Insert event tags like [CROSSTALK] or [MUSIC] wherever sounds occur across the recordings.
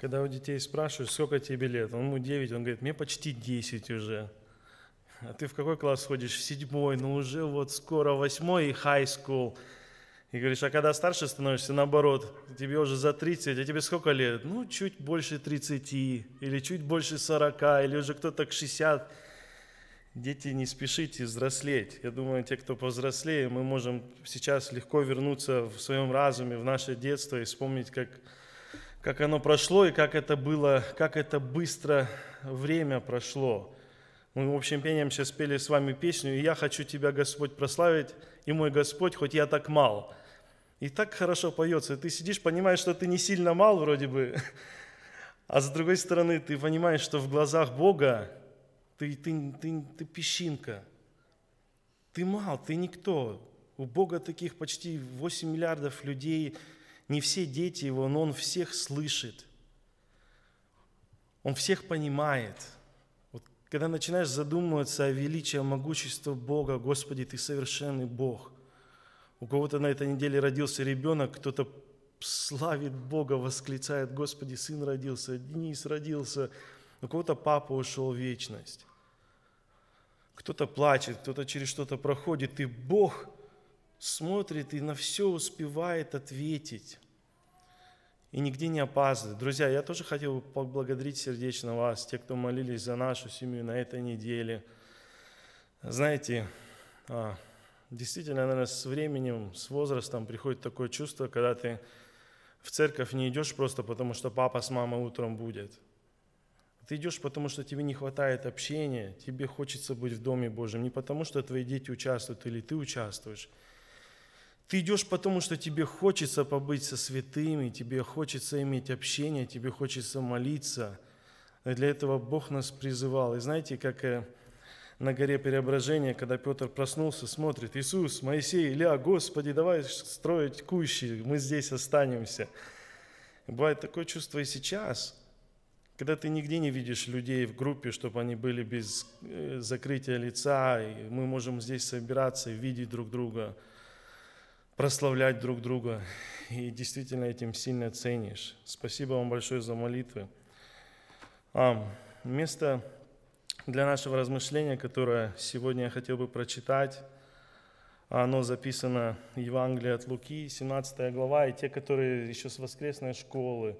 Когда у детей спрашиваешь, сколько тебе лет, он ему 9, он говорит, мне почти 10 уже. А ты в какой класс ходишь? В седьмой, ну уже вот скоро восьмой и high school. И говоришь, а когда старше становишься, наоборот, тебе уже за 30, а тебе сколько лет? Ну, чуть больше 30, или чуть больше 40, или уже кто-то к 60. Дети, не спешите взрослеть. Я думаю, те, кто повзрослее, мы можем сейчас легко вернуться в своем разуме, в наше детство и вспомнить, как как оно прошло и как это было, как это быстро время прошло. Мы общим пением сейчас пели с вами песню «И я хочу Тебя, Господь, прославить, и мой Господь, хоть я так мал». И так хорошо поется. ты сидишь, понимаешь, что ты не сильно мал вроде бы, [LAUGHS] а с другой стороны, ты понимаешь, что в глазах Бога ты, ты, ты, ты песчинка. Ты мал, ты никто. У Бога таких почти 8 миллиардов людей, не все дети его, но он всех слышит. Он всех понимает. Вот, когда начинаешь задумываться о величии, о могуществе Бога, Господи, Ты совершенный Бог. У кого-то на этой неделе родился ребенок, кто-то славит Бога, восклицает, Господи, сын родился, Денис родился, у кого-то папа ушел в вечность. Кто-то плачет, кто-то через что-то проходит, и Бог смотрит и на все успевает ответить и нигде не опаздывать. Друзья, я тоже хотел бы поблагодарить сердечно вас, те, кто молились за нашу семью на этой неделе. Знаете, а, действительно, наверное, с временем, с возрастом приходит такое чувство, когда ты в церковь не идешь просто потому, что папа с мамой утром будет. Ты идешь, потому что тебе не хватает общения, тебе хочется быть в Доме Божьем, не потому, что твои дети участвуют или ты участвуешь – ты идешь потому, что тебе хочется побыть со святыми, тебе хочется иметь общение, тебе хочется молиться. И для этого Бог нас призывал. И знаете, как э, на горе Преображения, когда Петр проснулся, смотрит, Иисус, Моисей, Илья, Господи, давай строить кущи, мы здесь останемся. И бывает такое чувство и сейчас, когда ты нигде не видишь людей в группе, чтобы они были без э, закрытия лица, и мы можем здесь собираться и видеть друг друга – прославлять друг друга. И действительно этим сильно ценишь. Спасибо вам большое за молитвы. А, место для нашего размышления, которое сегодня я хотел бы прочитать, оно записано в Евангелии от Луки, 17 глава, и те, которые еще с воскресной школы,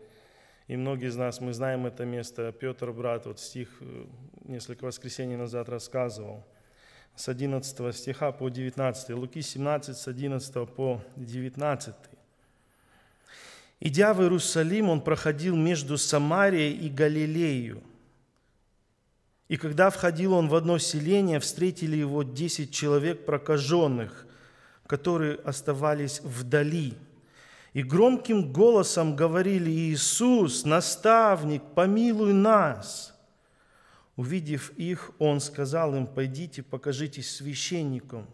и многие из нас, мы знаем это место, Петр, брат, вот стих э, несколько воскресений назад рассказывал – с 11 стиха по 19, Луки 17 с 11 по 19. «Идя в Иерусалим, он проходил между Самарией и Галилею. И когда входил он в одно селение, встретили его десять человек прокаженных, которые оставались вдали. И громким голосом говорили, «Иисус, наставник, помилуй нас!» Увидев их, он сказал им, «Пойдите, покажитесь священникам».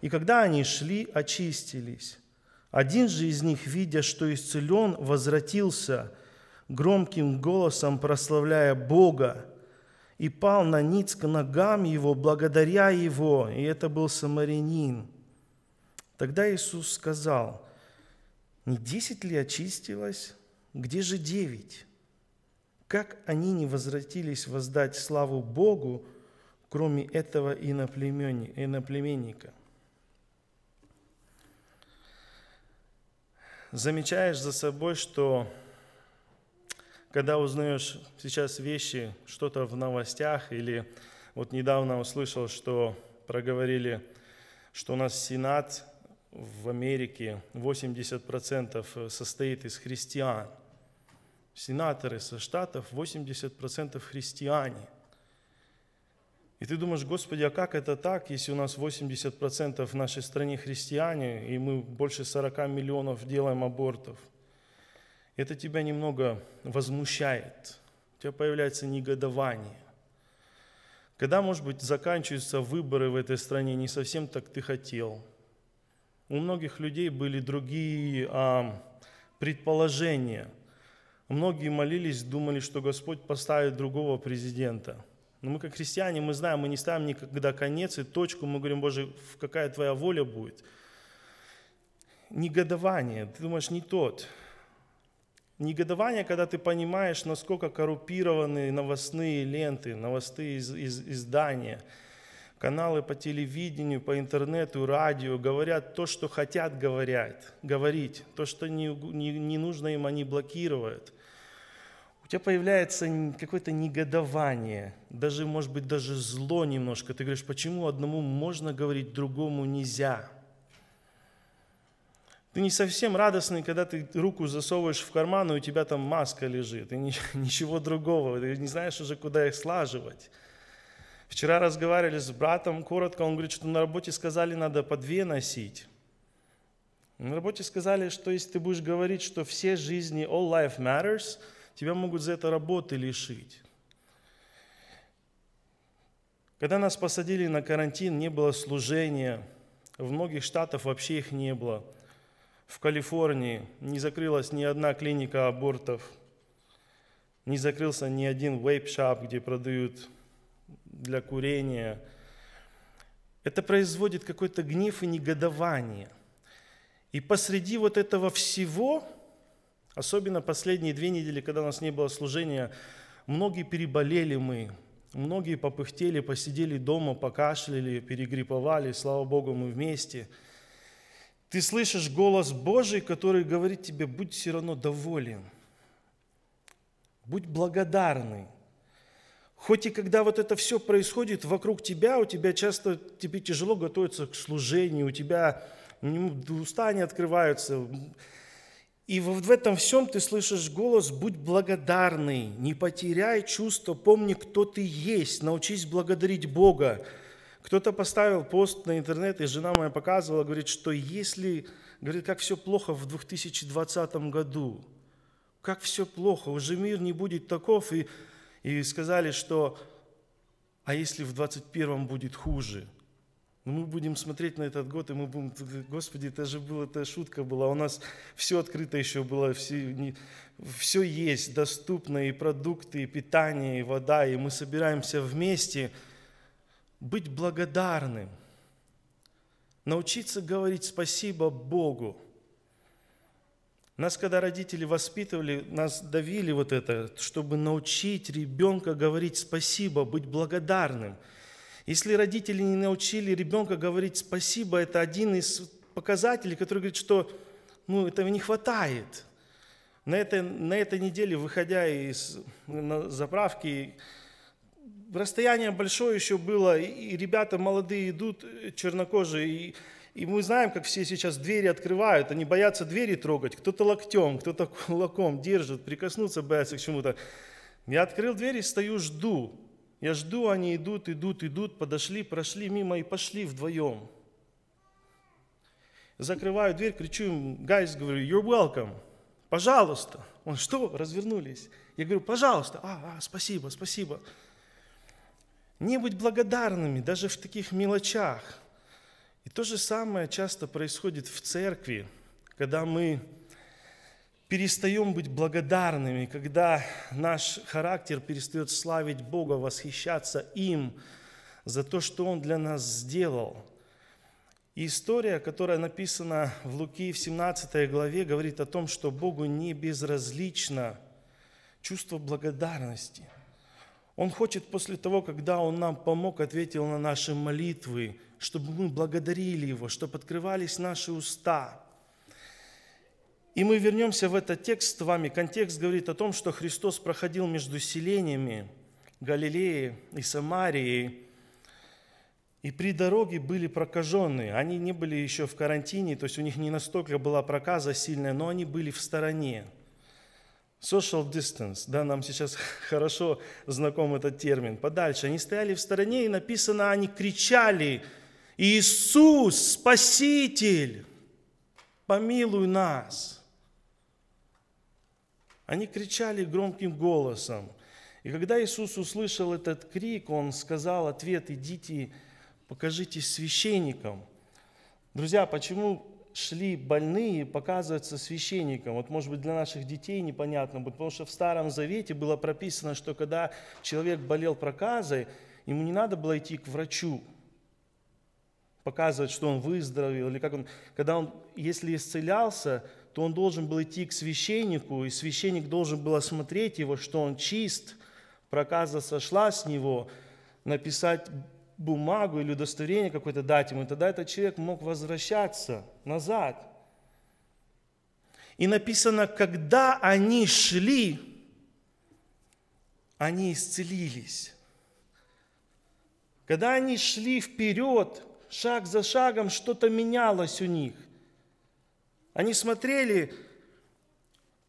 И когда они шли, очистились. Один же из них, видя, что исцелен, возвратился громким голосом, прославляя Бога, и пал на ниц к ногам его, благодаря его, и это был самарянин. Тогда Иисус сказал, «Не десять ли очистилось? Где же девять?» Как они не возвратились воздать славу Богу, кроме этого иноплеменника? Замечаешь за собой, что когда узнаешь сейчас вещи, что-то в новостях, или вот недавно услышал, что проговорили, что у нас Сенат в Америке 80% состоит из христиан – сенаторы со штатов 80% христиане. И ты думаешь, Господи, а как это так, если у нас 80% в нашей стране христиане, и мы больше 40 миллионов делаем абортов? Это тебя немного возмущает, у тебя появляется негодование. Когда, может быть, заканчиваются выборы в этой стране, не совсем так ты хотел. У многих людей были другие а, предположения – Многие молились, думали, что Господь поставит другого президента. Но мы как христиане, мы знаем, мы не ставим никогда конец и точку, мы говорим, Боже, какая Твоя воля будет. Негодование, ты думаешь, не тот. Негодование, когда ты понимаешь, насколько коррупированы новостные ленты, новостные из, из, издания, каналы по телевидению, по интернету, радио, говорят то, что хотят говорят, говорить, то, что не, угу, не, не нужно им, они блокируют у тебя появляется какое-то негодование, даже, может быть, даже зло немножко. Ты говоришь, почему одному можно говорить, другому нельзя? Ты не совсем радостный, когда ты руку засовываешь в карман, и у тебя там маска лежит, и [LAUGHS] ничего другого. Ты не знаешь уже, куда их слаживать. Вчера разговаривали с братом коротко, он говорит, что на работе сказали, надо по две носить. На работе сказали, что если ты будешь говорить, что все жизни, all life matters – тебя могут за это работы лишить. Когда нас посадили на карантин, не было служения. В многих штатах вообще их не было. В Калифорнии не закрылась ни одна клиника абортов. Не закрылся ни один вейп-шап, где продают для курения. Это производит какой-то гнев и негодование. И посреди вот этого всего – Особенно последние две недели, когда у нас не было служения, многие переболели мы, многие попыхтели, посидели дома, покашляли, перегрипповали, слава Богу, мы вместе. Ты слышишь голос Божий, который говорит тебе, будь все равно доволен, будь благодарный. Хоть и когда вот это все происходит вокруг тебя, у тебя часто тебе тяжело готовиться к служению, у тебя ну, уста не открываются, и в этом всем ты слышишь голос «Будь благодарный, не потеряй чувство, помни, кто ты есть, научись благодарить Бога». Кто-то поставил пост на интернет, и жена моя показывала, говорит, что если, говорит, как все плохо в 2020 году, как все плохо, уже мир не будет таков, и, и сказали, что а если в 21 будет хуже – но ну, мы будем смотреть на этот год, и мы будем, Господи, это же была, эта шутка была. У нас все открыто еще было, все, не, все есть, доступно, и продукты, и питание, и вода, и мы собираемся вместе быть благодарным, научиться говорить спасибо Богу. Нас, когда родители воспитывали, нас давили вот это, чтобы научить ребенка говорить спасибо, быть благодарным – если родители не научили ребенка говорить спасибо, это один из показателей, который говорит, что ну, этого не хватает. На этой, на этой неделе, выходя из на заправки, расстояние большое еще было, и ребята молодые идут, чернокожие, и, и мы знаем, как все сейчас двери открывают, они боятся двери трогать, кто-то локтем, кто-то кулаком держит, прикоснуться боятся к чему-то. Я открыл дверь и стою, жду. Я жду, они идут, идут, идут, подошли, прошли мимо и пошли вдвоем. Закрываю дверь, кричу им, guys, говорю, you're welcome, пожалуйста. Он, что, развернулись? Я говорю, пожалуйста, а, а, спасибо, спасибо. Не быть благодарными даже в таких мелочах. И то же самое часто происходит в церкви, когда мы перестаем быть благодарными, когда наш характер перестает славить Бога, восхищаться им за то, что Он для нас сделал. И история, которая написана в Луки в 17 главе, говорит о том, что Богу не безразлично чувство благодарности. Он хочет после того, когда Он нам помог, ответил на наши молитвы, чтобы мы благодарили Его, чтобы открывались наши уста – и мы вернемся в этот текст с вами. Контекст говорит о том, что Христос проходил между селениями Галилеи и Самарии, и при дороге были прокаженные. Они не были еще в карантине, то есть у них не настолько была проказа сильная, но они были в стороне. Social distance, да, нам сейчас [LAUGHS] хорошо знаком этот термин. Подальше. Они стояли в стороне, и написано, они кричали, «Иисус, Спаситель, помилуй нас!» Они кричали громким голосом. И когда Иисус услышал этот крик, Он сказал ответ, идите, покажитесь священникам. Друзья, почему шли больные показываться священникам. Вот, может быть, для наших детей непонятно будет, потому что в Старом Завете было прописано, что когда человек болел проказой, ему не надо было идти к врачу, показывать, что он выздоровел, или как он... Когда он, если исцелялся, то он должен был идти к священнику, и священник должен был осмотреть его, что он чист, проказа сошла с него, написать бумагу или удостоверение какое-то дать ему, и тогда этот человек мог возвращаться назад. И написано, когда они шли, они исцелились. Когда они шли вперед, шаг за шагом что-то менялось у них. Они смотрели,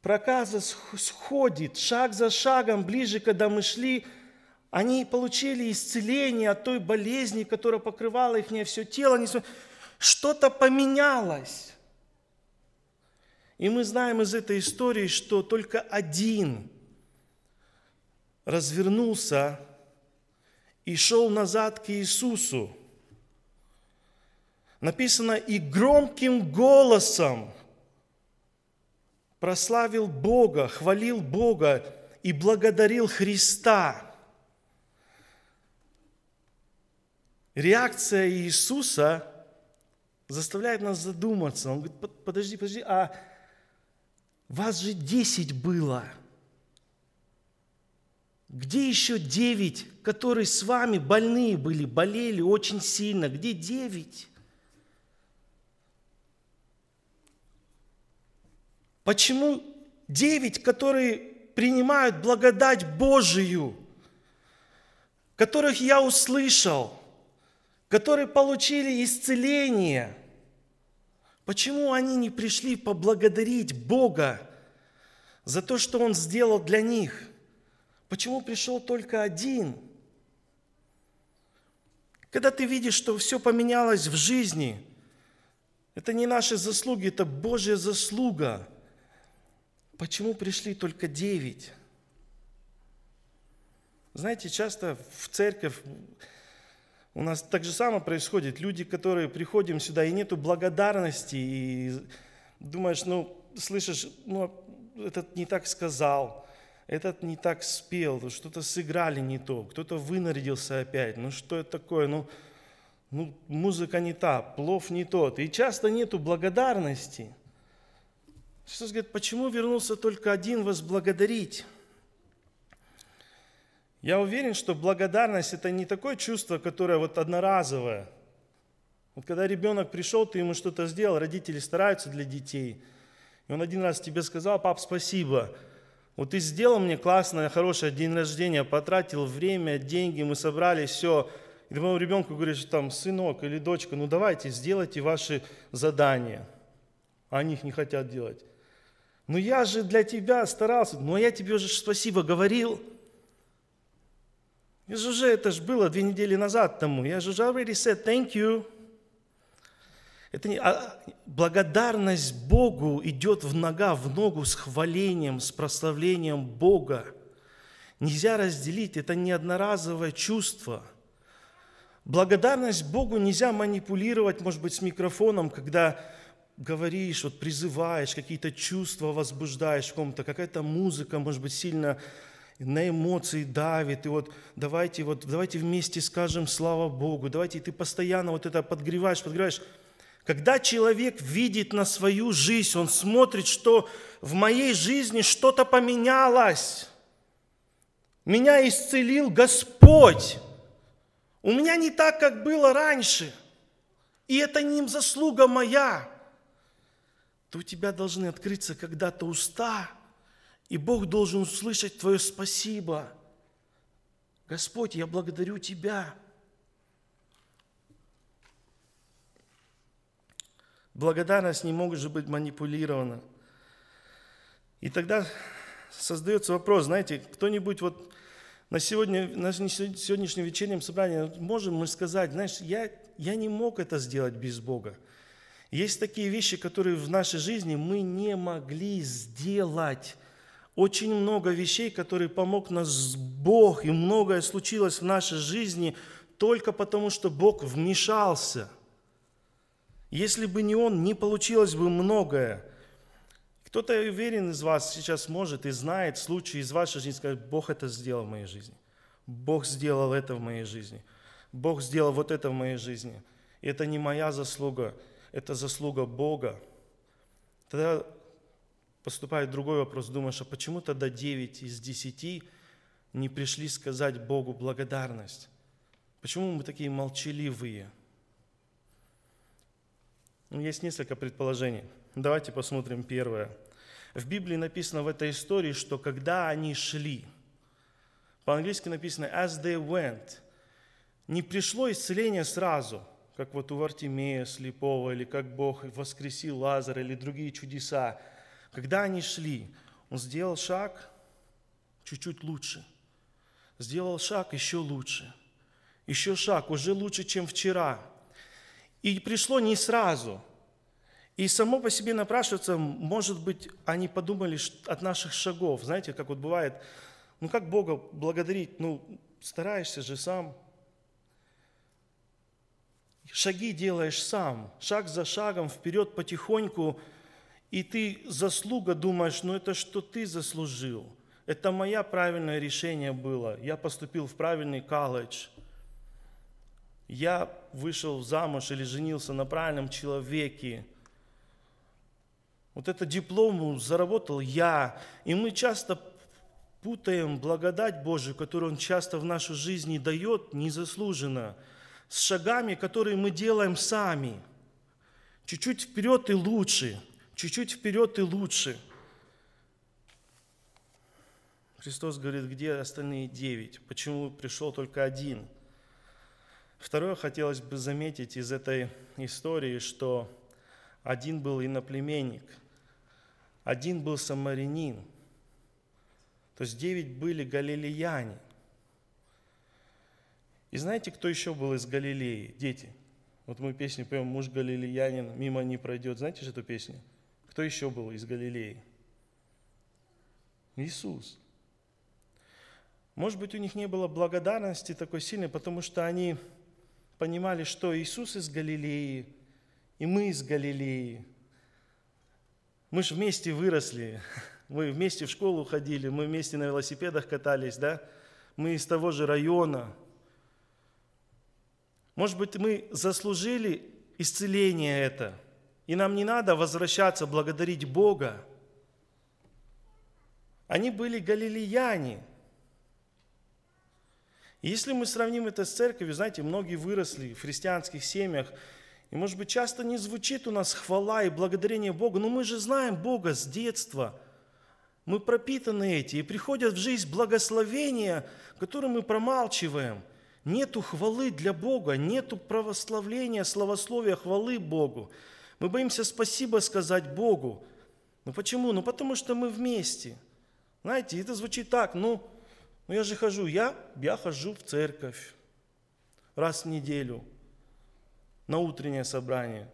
проказа сходит, шаг за шагом, ближе, когда мы шли, они получили исцеление от той болезни, которая покрывала их не все тело. Они... Что-то поменялось. И мы знаем из этой истории, что только один развернулся и шел назад к Иисусу написано, и громким голосом прославил Бога, хвалил Бога и благодарил Христа. Реакция Иисуса заставляет нас задуматься. Он говорит, подожди, подожди, а вас же десять было. Где еще девять, которые с вами больные были, болели очень сильно? Где девять? Почему девять, которые принимают благодать Божию, которых я услышал, которые получили исцеление, почему они не пришли поблагодарить Бога за то, что Он сделал для них? Почему пришел только один? Когда ты видишь, что все поменялось в жизни, это не наши заслуги, это Божья заслуга – почему пришли только девять? Знаете, часто в церковь у нас так же самое происходит. Люди, которые приходим сюда, и нету благодарности, и думаешь, ну, слышишь, ну, этот не так сказал, этот не так спел, что-то сыграли не то, кто-то вынарядился опять, ну что это такое, ну, ну музыка не та, плов не тот. И часто нету благодарности. Христос говорит, почему вернулся только один возблагодарить? Я уверен, что благодарность – это не такое чувство, которое вот одноразовое. Вот когда ребенок пришел, ты ему что-то сделал, родители стараются для детей. И он один раз тебе сказал, пап, спасибо. Вот ты сделал мне классное, хорошее день рождения, потратил время, деньги, мы собрали все. И ты моему ребенку говоришь, там, сынок или дочка, ну давайте, сделайте ваши задания. А они их не хотят делать. Но «Ну я же для тебя старался, но я тебе уже спасибо говорил. Я же уже, это же было две недели назад тому, я же уже already said thank you. Это не, а, благодарность Богу идет в нога, в ногу с хвалением, с прославлением Бога. Нельзя разделить, это не одноразовое чувство. Благодарность Богу нельзя манипулировать, может быть, с микрофоном, когда говоришь, вот призываешь, какие-то чувства возбуждаешь в ком-то, какая-то музыка, может быть, сильно на эмоции давит, и вот давайте, вот, давайте вместе скажем «Слава Богу», давайте, и ты постоянно вот это подгреваешь, подгреваешь. Когда человек видит на свою жизнь, он смотрит, что в моей жизни что-то поменялось. Меня исцелил Господь. У меня не так, как было раньше. И это не заслуга моя то у тебя должны открыться когда-то уста, и Бог должен услышать твое спасибо. Господь, я благодарю Тебя. Благодарность не может же быть манипулирована. И тогда создается вопрос, знаете, кто-нибудь вот на, сегодня, на сегодняшнем вечернем собрании можем мы сказать, знаешь, я, я не мог это сделать без Бога. Есть такие вещи, которые в нашей жизни мы не могли сделать. Очень много вещей, которые помог нас Бог, и многое случилось в нашей жизни только потому, что Бог вмешался. Если бы не Он, не получилось бы многое. Кто-то уверен из вас сейчас может и знает случай из вашей жизни, сказать, Бог это сделал в моей жизни. Бог сделал это в моей жизни. Бог сделал вот это в моей жизни. И это не моя заслуга, это заслуга Бога, тогда поступает другой вопрос, думаешь, а почему тогда 9 из 10 не пришли сказать Богу благодарность? Почему мы такие молчаливые? Ну, есть несколько предположений. Давайте посмотрим первое. В Библии написано в этой истории, что когда они шли, по-английски написано as they went, не пришло исцеление сразу – как вот у Вартимея слепого, или как Бог воскресил Лазаря, или другие чудеса. Когда они шли, он сделал шаг чуть-чуть лучше, сделал шаг еще лучше, еще шаг, уже лучше, чем вчера. И пришло не сразу. И само по себе напрашивается, может быть, они подумали от наших шагов. Знаете, как вот бывает, ну как Бога благодарить? Ну, стараешься же сам, шаги делаешь сам, шаг за шагом, вперед потихоньку, и ты заслуга думаешь, ну это что ты заслужил, это мое правильное решение было, я поступил в правильный колледж, я вышел замуж или женился на правильном человеке, вот это диплому заработал я. И мы часто путаем благодать Божию, которую Он часто в нашу жизнь дает, незаслуженно – с шагами, которые мы делаем сами. Чуть-чуть вперед и лучше, чуть-чуть вперед и лучше. Христос говорит, где остальные девять? Почему пришел только один? Второе, хотелось бы заметить из этой истории, что один был иноплеменник, один был самарянин, то есть девять были галилеяне. И знаете, кто еще был из Галилеи? Дети. Вот мы песню поем «Муж галилеянин, мимо не пройдет». Знаете же эту песню? Кто еще был из Галилеи? Иисус. Может быть, у них не было благодарности такой сильной, потому что они понимали, что Иисус из Галилеи, и мы из Галилеи. Мы же вместе выросли, [LAUGHS] мы вместе в школу ходили, мы вместе на велосипедах катались, да? Мы из того же района – может быть, мы заслужили исцеление это, и нам не надо возвращаться, благодарить Бога. Они были галилеяне. если мы сравним это с церковью, знаете, многие выросли в христианских семьях, и, может быть, часто не звучит у нас хвала и благодарение Богу, но мы же знаем Бога с детства. Мы пропитаны эти, и приходят в жизнь благословения, которые мы промалчиваем – Нету хвалы для Бога, нету православления, славословия, хвалы Богу. Мы боимся спасибо сказать Богу. Ну почему? Ну потому что мы вместе. Знаете, это звучит так, ну, ну я же хожу, я, я хожу в церковь раз в неделю на утреннее собрание.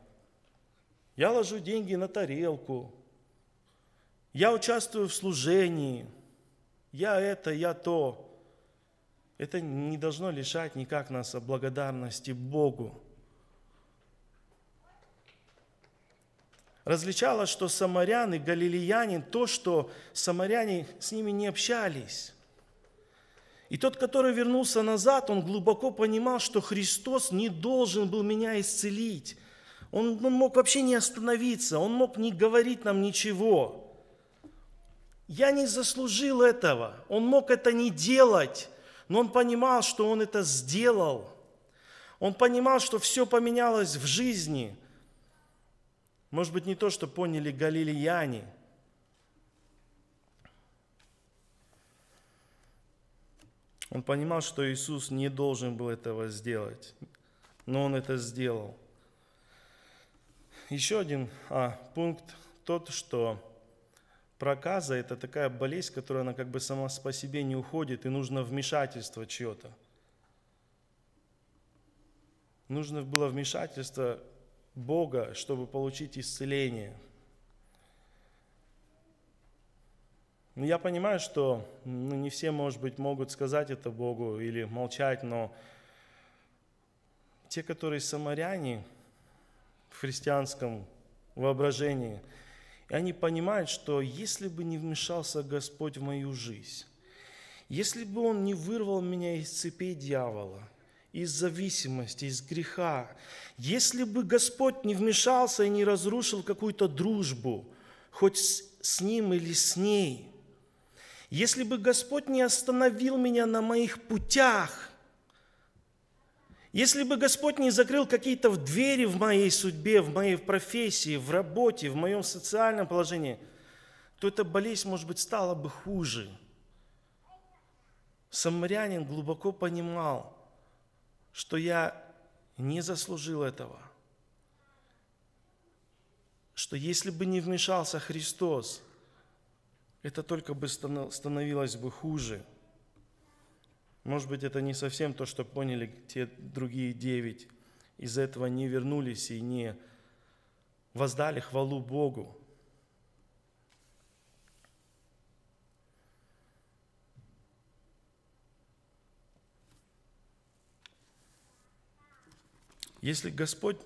Я ложу деньги на тарелку. Я участвую в служении. Я это, я то это не должно лишать никак нас благодарности Богу. Различало, что самарян и галилеяне то, что самаряне с ними не общались. И тот, который вернулся назад, он глубоко понимал, что Христос не должен был меня исцелить. Он, он мог вообще не остановиться, он мог не говорить нам ничего. Я не заслужил этого, он мог это не делать. Но он понимал, что он это сделал. Он понимал, что все поменялось в жизни. Может быть, не то, что поняли галилеяне. Он понимал, что Иисус не должен был этого сделать, но он это сделал. Еще один а, пункт тот, что проказа – это такая болезнь, которая, она как бы сама по себе не уходит, и нужно вмешательство чье-то. Нужно было вмешательство Бога, чтобы получить исцеление. Но ну, я понимаю, что ну, не все, может быть, могут сказать это Богу или молчать, но те, которые самаряне в христианском воображении – и они понимают, что если бы не вмешался Господь в мою жизнь, если бы Он не вырвал меня из цепей дьявола, из зависимости, из греха, если бы Господь не вмешался и не разрушил какую-то дружбу, хоть с, с Ним или с ней, если бы Господь не остановил меня на моих путях – если бы Господь не закрыл какие-то двери в моей судьбе, в моей профессии, в работе, в моем социальном положении, то эта болезнь, может быть, стала бы хуже. Самарянин глубоко понимал, что я не заслужил этого, что если бы не вмешался Христос, это только бы становилось бы хуже – может быть, это не совсем то, что поняли те другие девять. Из этого не вернулись и не воздали хвалу Богу. Если Господь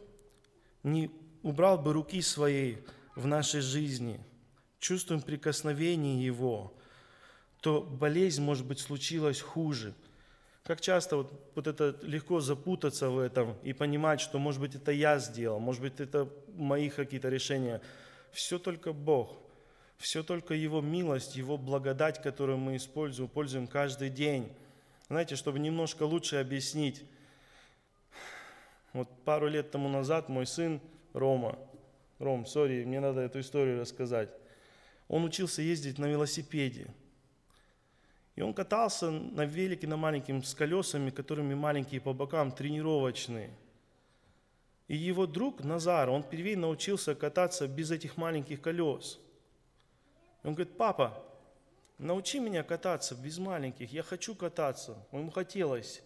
не убрал бы руки своей в нашей жизни, чувствуем прикосновение Его, то болезнь, может быть, случилась хуже – как часто вот, вот это легко запутаться в этом и понимать, что, может быть, это я сделал, может быть, это мои какие-то решения. Все только Бог, все только Его милость, Его благодать, которую мы используем, пользуем каждый день. Знаете, чтобы немножко лучше объяснить, вот пару лет тому назад мой сын Рома, Ром, сори, мне надо эту историю рассказать, он учился ездить на велосипеде. И он катался на велике на маленьком с колесами, которыми маленькие по бокам, тренировочные. И его друг Назар, он впервые научился кататься без этих маленьких колес. И он говорит, папа, научи меня кататься без маленьких, я хочу кататься. Ему хотелось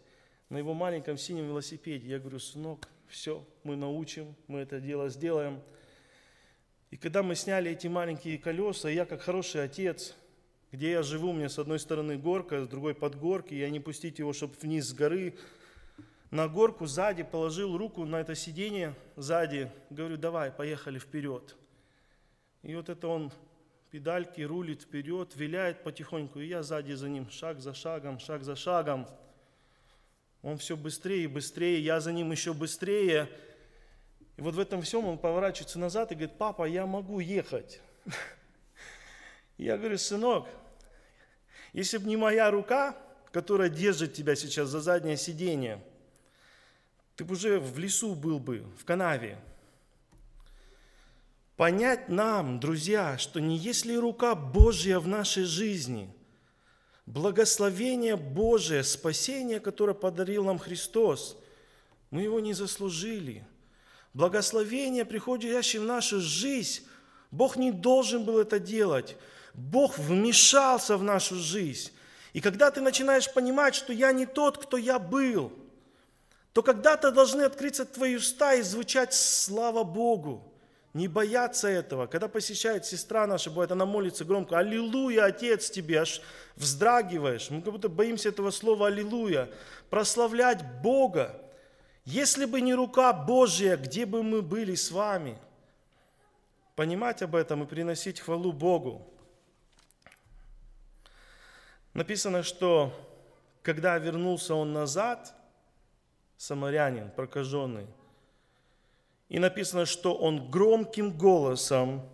на его маленьком синем велосипеде. Я говорю, сынок, все, мы научим, мы это дело сделаем. И когда мы сняли эти маленькие колеса, я как хороший отец – где я живу, у меня с одной стороны горка, с другой подгорки, я не пустить его, чтобы вниз с горы. На горку сзади положил руку на это сиденье сзади, говорю, давай, поехали вперед. И вот это он педальки рулит вперед, виляет потихоньку, и я сзади за ним, шаг за шагом, шаг за шагом. Он все быстрее и быстрее, я за ним еще быстрее. И вот в этом всем он поворачивается назад и говорит, папа, я могу ехать. [LAUGHS] Я говорю, сынок, если бы не моя рука, которая держит тебя сейчас за заднее сиденье, ты бы уже в лесу был бы, в канаве. Понять нам, друзья, что не если рука Божья в нашей жизни, благословение Божие, спасение, которое подарил нам Христос, мы его не заслужили. Благословение, приходящее в нашу жизнь, Бог не должен был это делать. Бог вмешался в нашу жизнь. И когда ты начинаешь понимать, что я не тот, кто я был, то когда-то должны открыться твои уста и звучать «Слава Богу!» Не бояться этого. Когда посещает сестра наша, бывает, она молится громко «Аллилуйя, Отец тебе!» Аж вздрагиваешь. Мы как будто боимся этого слова «Аллилуйя». Прославлять Бога. Если бы не рука Божья, где бы мы были с вами? Понимать об этом и приносить хвалу Богу написано, что когда вернулся он назад, самарянин, прокаженный, и написано, что он громким голосом,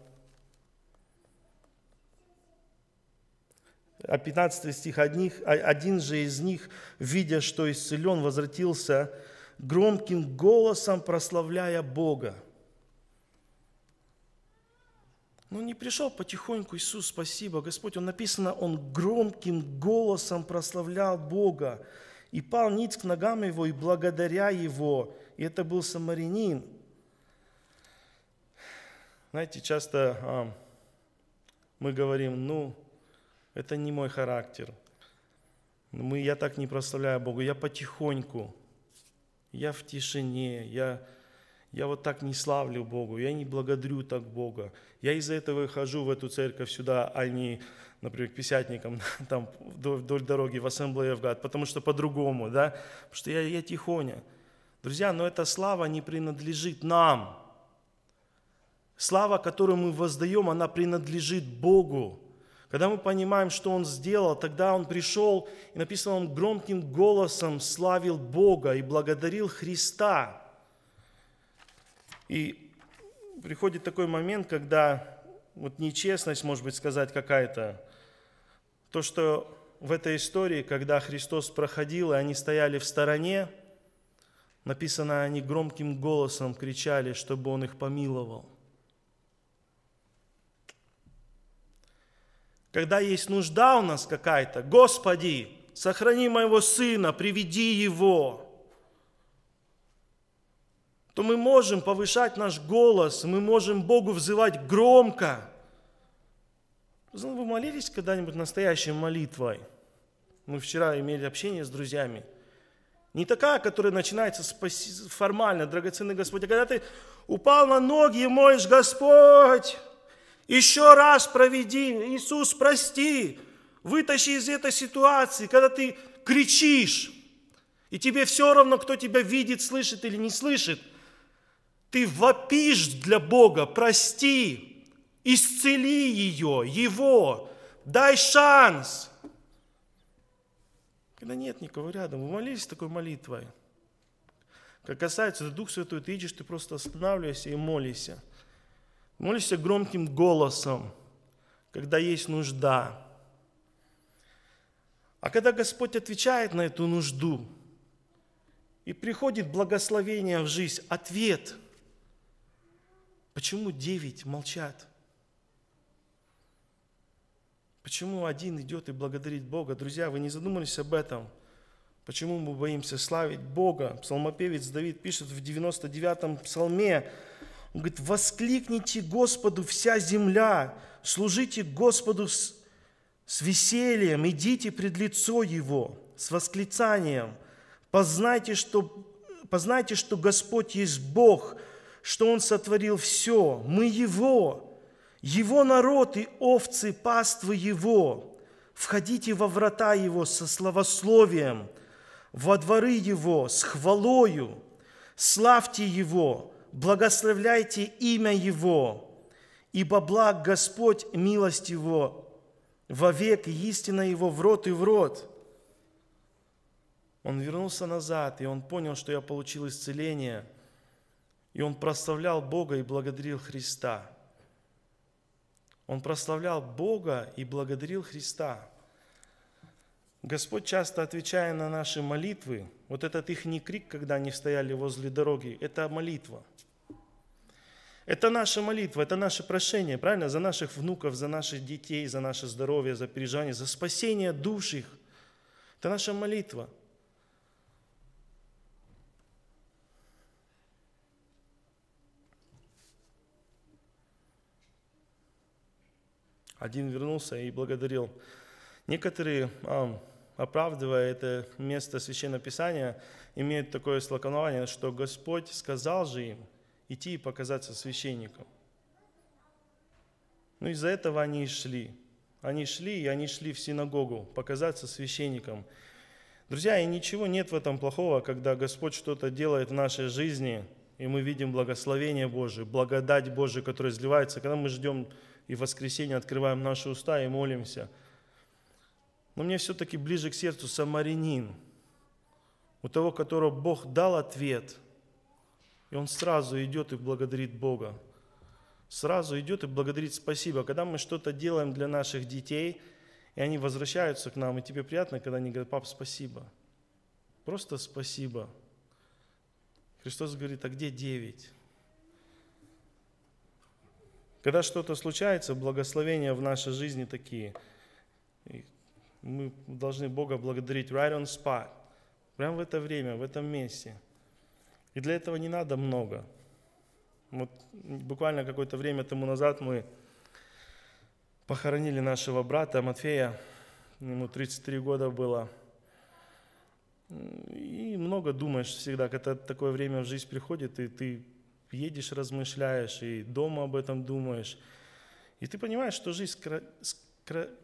а 15 стих, одних, а один же из них, видя, что исцелен, возвратился громким голосом, прославляя Бога. Но не пришел потихоньку Иисус, спасибо, Господь. Он написано, он громким голосом прославлял Бога и пал ниц к ногам его, и благодаря его. И это был самарянин. Знаете, часто а, мы говорим, ну, это не мой характер. Ну, мы, я так не прославляю Бога, я потихоньку, я в тишине, я я вот так не славлю Богу, я не благодарю так Бога. Я из-за этого и хожу в эту церковь сюда, а не, например, к писятникам [LAUGHS] там вдоль дороги в ассамблею of God, потому что по-другому, да, потому что я, я тихоня. Друзья, но эта слава не принадлежит нам. Слава, которую мы воздаем, она принадлежит Богу. Когда мы понимаем, что Он сделал, тогда Он пришел, и написано, Он громким голосом славил Бога и благодарил Христа. И приходит такой момент, когда вот нечестность, может быть, сказать какая-то, то, что в этой истории, когда Христос проходил, и они стояли в стороне, написано, они громким голосом кричали, чтобы Он их помиловал. Когда есть нужда у нас какая-то, Господи, сохрани моего сына, приведи его то мы можем повышать наш голос, мы можем Богу взывать громко. Вы молились когда-нибудь настоящей молитвой? Мы вчера имели общение с друзьями. Не такая, которая начинается формально, драгоценный Господь, а когда ты упал на ноги и моешь, Господь, еще раз проведи, Иисус, прости, вытащи из этой ситуации, когда ты кричишь, и тебе все равно, кто тебя видит, слышит или не слышит – ты вопишь для Бога, прости, исцели ее, его, дай шанс. Когда нет никого рядом, вы молились такой молитвой? Как касается Дух Святой, ты идешь, ты просто останавливаешься и молишься. Молишься громким голосом, когда есть нужда. А когда Господь отвечает на эту нужду, и приходит благословение в жизнь, ответ – Почему девять молчат? Почему один идет и благодарит Бога? Друзья, вы не задумались об этом? Почему мы боимся славить Бога? Псалмопевец Давид пишет в 99-м псалме, он говорит, «Воскликните Господу вся земля, служите Господу с, с весельем, идите пред лицо Его с восклицанием, познайте что, познайте, что Господь есть Бог, что Он сотворил все, мы Его, Его народ и овцы паствы Его. Входите во врата Его со словословием, во дворы Его с хвалою, славьте Его, благословляйте имя Его, ибо благ Господь, милость Его вовек, и истина Его в рот и в рот». Он вернулся назад, и он понял, что я получил исцеление – и он прославлял Бога и благодарил Христа. Он прославлял Бога и благодарил Христа. Господь часто, отвечая на наши молитвы, вот этот их не крик, когда они стояли возле дороги, это молитва. Это наша молитва, это наше прошение, правильно? За наших внуков, за наших детей, за наше здоровье, за переживание, за спасение душ их. Это наша молитва. Один вернулся и благодарил. Некоторые, а, оправдывая это место Священного Писания, имеют такое слоконование, что Господь сказал же им идти и показаться священником. Ну, из-за этого они и шли. Они шли, и они шли в синагогу показаться священником. Друзья, и ничего нет в этом плохого, когда Господь что-то делает в нашей жизни, и мы видим благословение Божие, благодать Божия, которая изливается, когда мы ждем и в воскресенье открываем наши уста и молимся. Но мне все-таки ближе к сердцу самарянин, у того, которого Бог дал ответ, и он сразу идет и благодарит Бога. Сразу идет и благодарит спасибо. Когда мы что-то делаем для наших детей, и они возвращаются к нам, и тебе приятно, когда они говорят, пап, спасибо. Просто спасибо. Христос говорит, а где девять? Когда что-то случается, благословения в нашей жизни такие. Мы должны Бога благодарить right on spot. Прямо в это время, в этом месте. И для этого не надо много. Вот буквально какое-то время тому назад мы похоронили нашего брата Матфея. Ему 33 года было. И много думаешь всегда, когда такое время в жизнь приходит, и ты едешь, размышляешь, и дома об этом думаешь. И ты понимаешь, что жизнь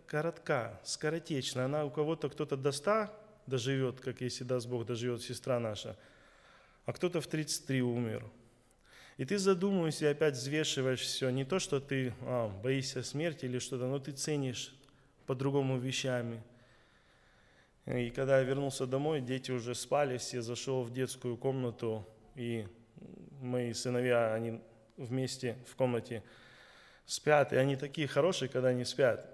коротка, скоротечна. Она у кого-то, кто-то до 100 доживет, как если даст Бог, доживет сестра наша, а кто-то в 33 умер. И ты задумываешься и опять взвешиваешь все. Не то, что ты а, боишься смерти или что-то, но ты ценишь по-другому вещами. И когда я вернулся домой, дети уже спали, все зашел в детскую комнату и мои сыновья, они вместе в комнате спят, и они такие хорошие, когда они спят.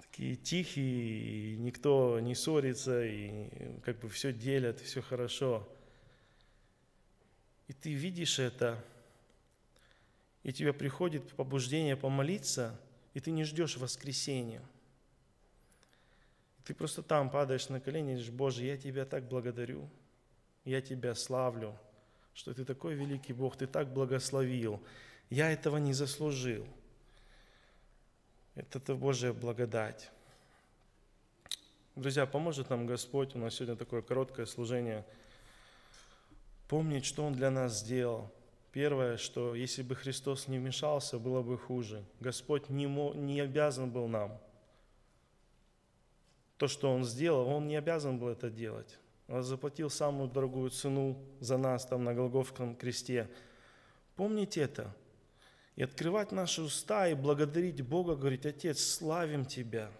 Такие тихие, никто не ссорится, и как бы все делят, все хорошо. И ты видишь это, и тебе приходит побуждение помолиться, и ты не ждешь воскресения. Ты просто там падаешь на колени и говоришь, Боже, я Тебя так благодарю – я Тебя славлю, что Ты такой великий Бог, Ты так благословил. Я этого не заслужил. Это, это Божья благодать. Друзья, поможет нам Господь, у нас сегодня такое короткое служение, помнить, что Он для нас сделал. Первое, что если бы Христос не вмешался, было бы хуже. Господь не, мог, не обязан был нам. То, что Он сделал, Он не обязан был это делать. Э, заплатил самую дорогую цену за нас там на Голговском кресте. Помните это. И открывать наши уста и благодарить Бога, говорить, Отец, славим Тебя.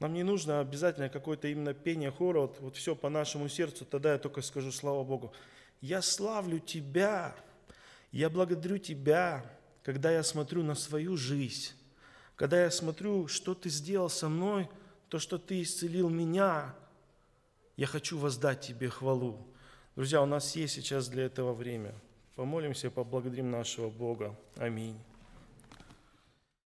Нам не нужно обязательно какое-то именно пение хора, вот, вот все по нашему сердцу, тогда я только скажу слава Богу. Я славлю Тебя, я благодарю Тебя, когда я смотрю на свою жизнь, когда я смотрю, что Ты сделал со мной, то, что Ты исцелил меня – я хочу воздать Тебе хвалу. Друзья, у нас есть сейчас для этого время. Помолимся и поблагодарим нашего Бога. Аминь.